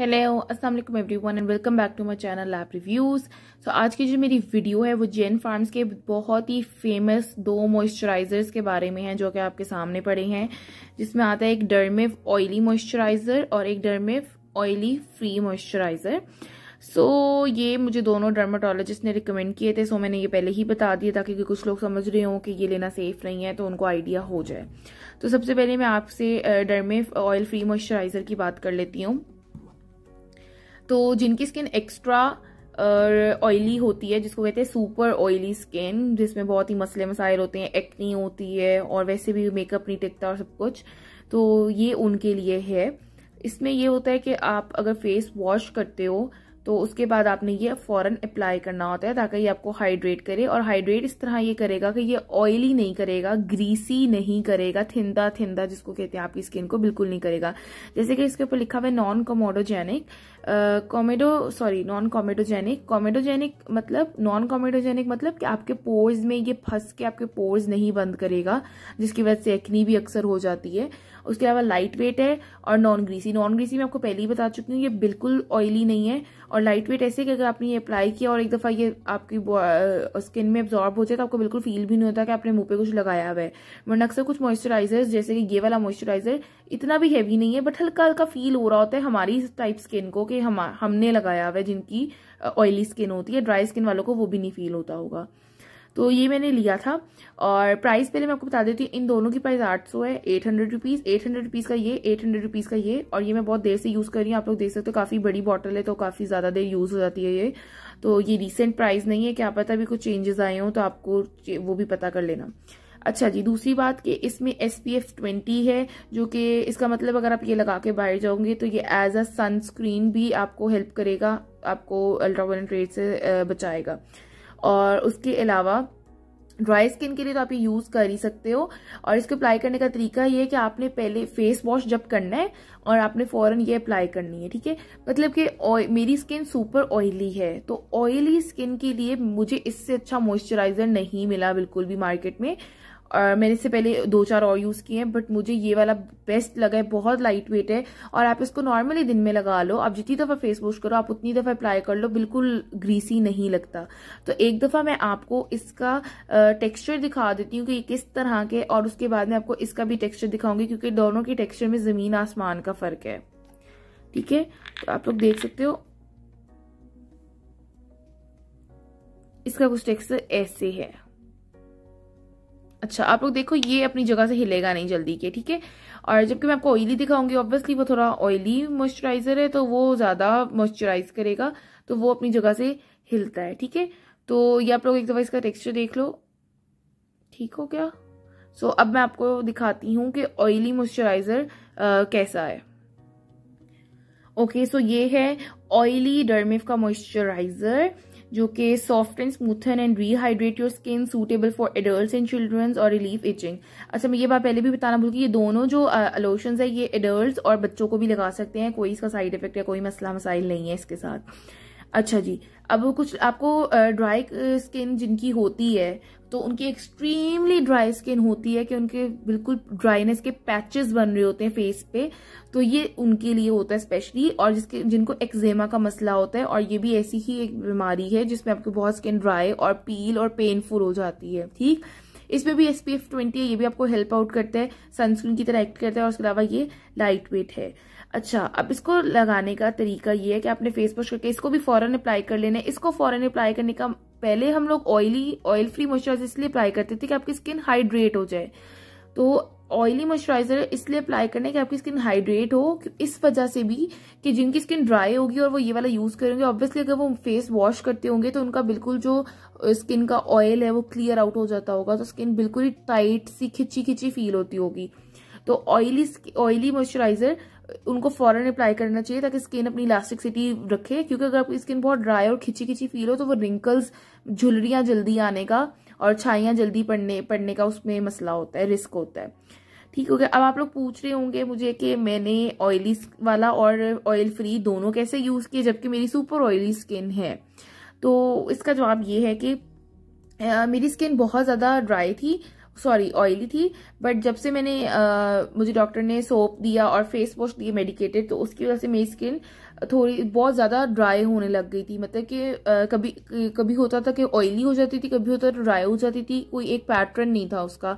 hello अस्सलाम वालेकुम everyone and welcome back to my channel lab reviews so आज की जो मेरी वीडियो है वो जेन फार्म्स के बहुत ही फेमस दो मॉइस्चराइज़र्स के बारे में है जो कि आपके सामने पड़े हैं जिसमें आता है एक डर्मिव ऑयली मॉइस्चराइज़र और एक Dermive oily free moisturiser so so, ये मुझे दोनों डर्माटोलॉजिस्ट ने रिकमेंड किए थे सो so, मैंने ये पहले ही बता दिया ताकि कुछ लोग समझ रहे हों कि ये लेना सेफ नहीं है तो उनको आइडिया हो जाए तो सबसे पहले मैं आपसे डर्मिव ऑयल फ्री मॉइस्चराइज़र की बात कर लेती हूँ तो जिनकी स्किन एक्स्ट्रा ऑयली होती है जिसको कहते हैं सुपर ऑयली स्किन जिसमें बहुत ही मसले मसाइल होते हैं एक्नी होती है और वैसे भी मेकअप नहीं टिकता और सब कुछ तो ये उनके लिए है इसमें ये होता है कि आप अगर फेस वॉश करते हो तो उसके बाद आपने ये फ़ौरन अप्लाई करना होता है ताकि ये आपको हाइड्रेट करे और हाइड्रेट इस तरह ये करेगा कि ये ऑयली नहीं करेगा ग्रीसी नहीं करेगा थिंदा थिंदा जिसको कहते हैं आपकी स्किन को बिल्कुल नहीं करेगा जैसे कि इसके ऊपर लिखा हुआ है non comedogenic comedo sorry non comedogenic comedogenic मतलब नॉन कॉमेडोजेनिक मतलब कि आपके पोर्स में ये फंस के आपके पोर्स नहीं बंद करेगा जिसकी वजह से एक्नी भी अक्सर हो जाती है उसके अलावा लाइट वेट है और नॉन ग्रीसी नॉन ग्रीसी मैं आपको पहले ही बता चुकी हूँ ये बिल्कुल ऑयली नहीं है और और लाइट वेट ऐसे कि अगर आपने ये अप्लाई किया और एक दफ़ा ये आपकी स्किन में एब्जॉर्ब हो जाए तो आपको बिल्कुल फील भी नहीं होता कि आपने मुंह पे कुछ लगाया हुआ है वरना अक्सर कुछ मॉइस्चराइजर जैसे कि ये वाला मॉइस्चराइजर इतना भी हैवी नहीं है बट हल्का हल्का फील हो रहा होता है हमारी टाइप स्किन को कि हम हमने लगाया हुआ है जिनकी ऑयली स्किन होती है ड्राई स्किन वालों को वो भी नहीं फील होता होगा तो ये मैंने लिया था और प्राइस पहले मैं आपको बता देती हूँ इन दोनों की प्राइस 800 है eight hundred rupees eight hundred rupees का ये एट हंड्रेड रुपीज़ का ये और ये मैं बहुत देर से यूज़ कर रही हूँ आप लोग देख सकते हो काफ़ी बड़ी बॉटल है तो काफ़ी ज़्यादा देर यूज़ हो जाती है ये तो ये रिसेंट प्राइस नहीं है क्या पता भी कुछ चेंजेस आए हों तो आपको वो भी पता कर लेना अच्छा जी दूसरी बात कि इसमें एस पी एफ ट्वेंटी है जो कि इसका मतलब अगर आप ये लगा के बाहर जाओगे तो ये एज अ सनस्क्रीन भी आपको हेल्प करेगा आपको अल्ट्रावायलेंट रेड से बचाएगा और उसके अलावा ड्राई स्किन के लिए तो आप ये यूज़ कर ही सकते हो और इसको अप्लाई करने का तरीका ये है कि आपने पहले फेस वॉश जब करना है और आपने फ़ौरन ये अप्लाई करनी है ठीक है मतलब कि मेरी स्किन सुपर ऑयली है तो ऑयली स्किन के लिए मुझे इससे अच्छा मॉइस्चराइजर नहीं मिला बिल्कुल भी मार्केट में और मैंने इससे पहले दो चार और यूज़ किए हैं बट मुझे ये वाला बेस्ट लगा है बहुत लाइट वेट है और आप इसको नॉर्मली दिन में लगा लो आप जितनी दफ़ा फेस वॉश करो आप उतनी दफ़ा अप्लाई कर लो बिल्कुल ग्रीसी नहीं लगता तो एक दफ़ा मैं आपको इसका टेक्स्चर दिखा देती हूँ कि ये किस तरह के और उसके बाद में आपको इसका भी टेक्स्चर दिखाऊंगी क्योंकि दोनों के टेक्स्चर में ज़मीन आसमान का फ़र्क है ठीक है तो आप लोग देख सकते हो इसका कुछ टेक्स्चर ऐसे है अच्छा आप लोग देखो ये अपनी जगह से हिलेगा नहीं जल्दी के ठीक है और जबकि मैं आपको ऑयली दिखाऊंगी ऑब्वियसली वो थोड़ा ऑयली मॉइस्चराइजर है तो वो ज़्यादा मॉइस्चराइज करेगा तो वो अपनी जगह से हिलता है ठीक है तो ये आप लोग एक दफ़ा इसका टेक्सचर देख लो ठीक हो क्या सो so, अब मैं आपको दिखाती हूँ कि ऑयली मॉइस्चराइज़र कैसा है ओके okay, सो so ये है ऑयली डर्मिफ का मॉइस्चराइज़र जो कि soft and smoothen and rehydrate your skin suitable for adult and childrens और रिलीफ इचिंग अच्छा मैं ये बात पहले भी बताना भूल कि ये दोनों जो अलोशन है ये एडल्ट और बच्चों को भी लगा सकते हैं कोई इसका साइड इफेक्ट या कोई मसला मसाइल नहीं है इसके साथ अच्छा जी अब कुछ आपको ड्राई स्किन जिनकी होती है तो उनकी एक्सट्रीमली ड्राई स्किन होती है कि उनके बिल्कुल ड्राइनेस के पैचेस बन रहे होते हैं फेस पे तो ये उनके लिए होता है स्पेशली और जिसके जिनको एक्जेमा का मसला होता है और ये भी ऐसी ही एक बीमारी है जिसमें आपकी बहुत स्किन ड्राई और पील और पेनफुल हो जाती है ठीक इसमें भी एस पी एफ ट्वेंटी है ये भी आपको हेल्प आउट करता है सनस्क्रीन की तरह एक्ट करता है और उसके अलावा ये लाइट वेट है अच्छा अब इसको लगाने का तरीका ये है कि आपने फेस वॉश करके इसको भी फॉरन अप्लाई कर लेना है इसको फॉरन अप्लाई करने का पहले हम लोग ऑयली ऑयल फ्री मॉइस्चराइजर इसलिए अप्लाई करते थे कि आपकी स्किन हाइड्रेट हो जाए तो ऑयली मॉइस्चराइजर इसलिए अप्लाई करने कि आपकी स्किन हाइड्रेट हो इस वजह से भी कि जिनकी स्किन ड्राई होगी और वो ये वाला यूज करेंगे ऑब्वियसली अगर वो फेस वॉश करते होंगे तो उनका बिल्कुल जो स्किन का ऑयल है वो क्लियर आउट हो जाता होगा तो स्किन बिल्कुल ही टाइट सी खिंची खिंची फील होती होगी तो ऑयली ऑयली मॉइस्चराइजर उनको फॉरन अप्लाई करना चाहिए ताकि स्किन अपनी इलास्टिकसिटी रखे क्योंकि अगर आपकी स्किन बहुत ड्राई और खिंची खिंची फील हो तो वो रिंकल्स झुलरियाँ जल्दी आने का और छाइयाँ जल्दी पड़ने पड़ने का उसमें मसला होता है रिस्क होता है ठीक हो गया अब आप लोग पूछ रहे होंगे मुझे कि मैंने ऑयली वाला और ऑयल फ्री दोनों कैसे यूज किए जबकि मेरी सुपर ऑयली स्किन है तो इसका जवाब ये है कि आ, मेरी स्किन बहुत ज्यादा ड्राई थी सॉरी ऑयली थी बट जब से मैंने आ, मुझे डॉक्टर ने सोप दिया और फेस वॉश दिए मेडिकेटेड तो उसकी वजह से मेरी स्किन थोड़ी बहुत ज़्यादा ड्राई होने लग गई थी मतलब कि कभी कभी होता था कि ऑयली हो जाती थी कभी होता था ड्राई हो जाती थी कोई एक पैटर्न नहीं था उसका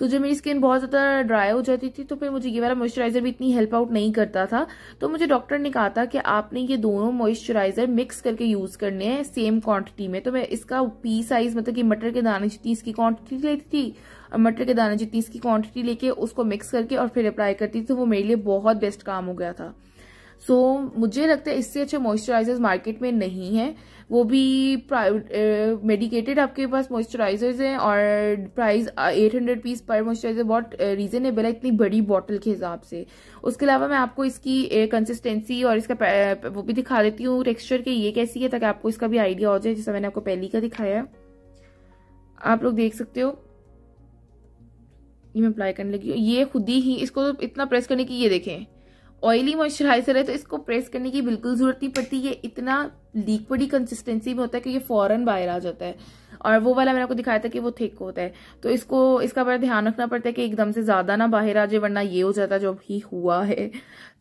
तो जब मेरी स्किन बहुत ज़्यादा ड्राई हो जाती थी तो फिर मुझे ये वाला मॉइस्चराइज़र भी इतनी हेल्प आउट नहीं करता था तो मुझे डॉक्टर ने कहा था कि आपने ये दोनों मॉइस्चराइज़र मिक्स करके यूज़ करने हैं सेम क्वांटिटी में तो मैं इसका पी साइज मतलब कि मटर के दाने जितनी इसकी क्वांटिटी लेती थी और मटर के दाने जितनी इसकी क्वांटिटी लेके उसको मिक्स करके और फिर अप्लाई करती थी तो वो मेरे लिए बहुत बेस्ट काम हो गया था सो so, मुझे लगता है इससे अच्छे मॉइस्चराइजर्स मार्केट में नहीं है वो भी मेडिकेटेड आपके पास मॉइस्चराइजर्स हैं और प्राइस 800 पीस पर मॉइस्चराइजर बहुत रीजनेबल है इतनी बड़ी बॉटल के हिसाब से उसके अलावा मैं आपको इसकी कंसिस्टेंसी और इसका वो भी दिखा देती हूँ टेक्स्चर के ये कैसी है ताकि आपको इसका भी आइडिया हो जाए जैसा मैंने आपको पहली का दिखाया आप लोग देख सकते हो ये मैं अप्लाई करने लगी हूँ ये खुद ही इसको तो इतना प्रेस करने की ये देखें ऑयली मॉइस्चराइजर है तो इसको प्रेस करने की बिल्कुल जरूरत नहीं पड़ती ये इतना लिक्विडी कंसिस्टेंसी में होता है कि ये फॉरन बाहर आ जाता है और वो वाला मैंने आपको दिखाया था कि वो थिक होता है तो इसको इसका बड़ा ध्यान रखना पड़ता है कि एकदम से ज़्यादा ना बाहर आ जाए वरना ये हो जाता है जो अभी हुआ है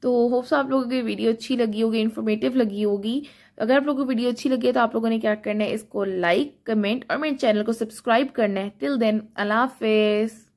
तो होप्स आप लोगों की वीडियो अच्छी लगी होगी इन्फॉर्मेटिव लगी होगी अगर आप लोगों को वीडियो अच्छी लगी है तो आप लोगों ने क्या करना है इसको लाइक कमेंट और मेरे चैनल को सब्सक्राइब करना है टिल देन अल्लाह हाफिज़